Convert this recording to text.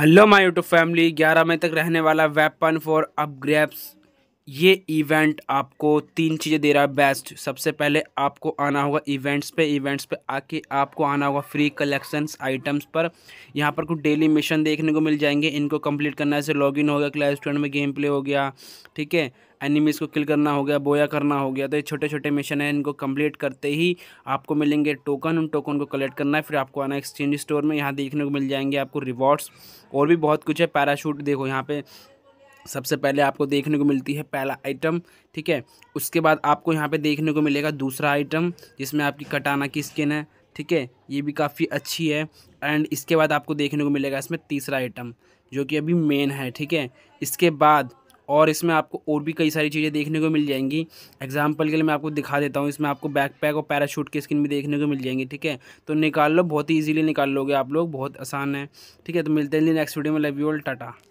hello my YouTube family 11 मई तक रहने वाला वेपन फॉर अपग्रेप्स ये इवेंट आपको तीन चीज़ें दे रहा है बेस्ट सबसे पहले आपको आना होगा इवेंट्स पे इवेंट्स पे आके आपको आना होगा फ्री कलेक्शंस आइटम्स पर यहाँ पर कुछ डेली मिशन देखने को मिल जाएंगे इनको कंप्लीट करना है जैसे लॉगिन हो गया क्लास स्टूडेंट में गेम प्ले हो गया ठीक है एनिमीज़ को किल करना हो गया बोया करना हो गया तो ये छोटे छोटे मिशन हैं इनको कंप्लीट करते ही आपको मिलेंगे टोकन उन टोकन को कलेक्ट करना है फिर आपको आना एक्सचेंज स्टोर में यहाँ देखने को मिल जाएंगे आपको रिवॉर्ड्स और भी बहुत कुछ है पैराशूट देखो यहाँ पर सबसे पहले आपको देखने को मिलती है पहला आइटम ठीक है उसके बाद आपको यहाँ पे देखने को मिलेगा दूसरा आइटम जिसमें आपकी कटाना की स्किन है ठीक है ये भी काफ़ी अच्छी है एंड इसके बाद आपको देखने को मिलेगा इसमें तीसरा आइटम जो कि अभी मेन है ठीक है इसके बाद और इसमें आपको और भी कई सारी चीज़ें देखने को मिल जाएंगी एग्जाम्पल के लिए मैं आपको दिखा देता हूँ इसमें आपको बैकपैक और पैराशूट की स्किन भी देखने को मिल जाएंगी ठीक है तो निकाल लो बहुत ही ईजिली निकाल लोगे आप लोग बहुत आसान है ठीक है तो मिलते हैं नेक्स्ट वीडियो में लव यू ऑल टाटा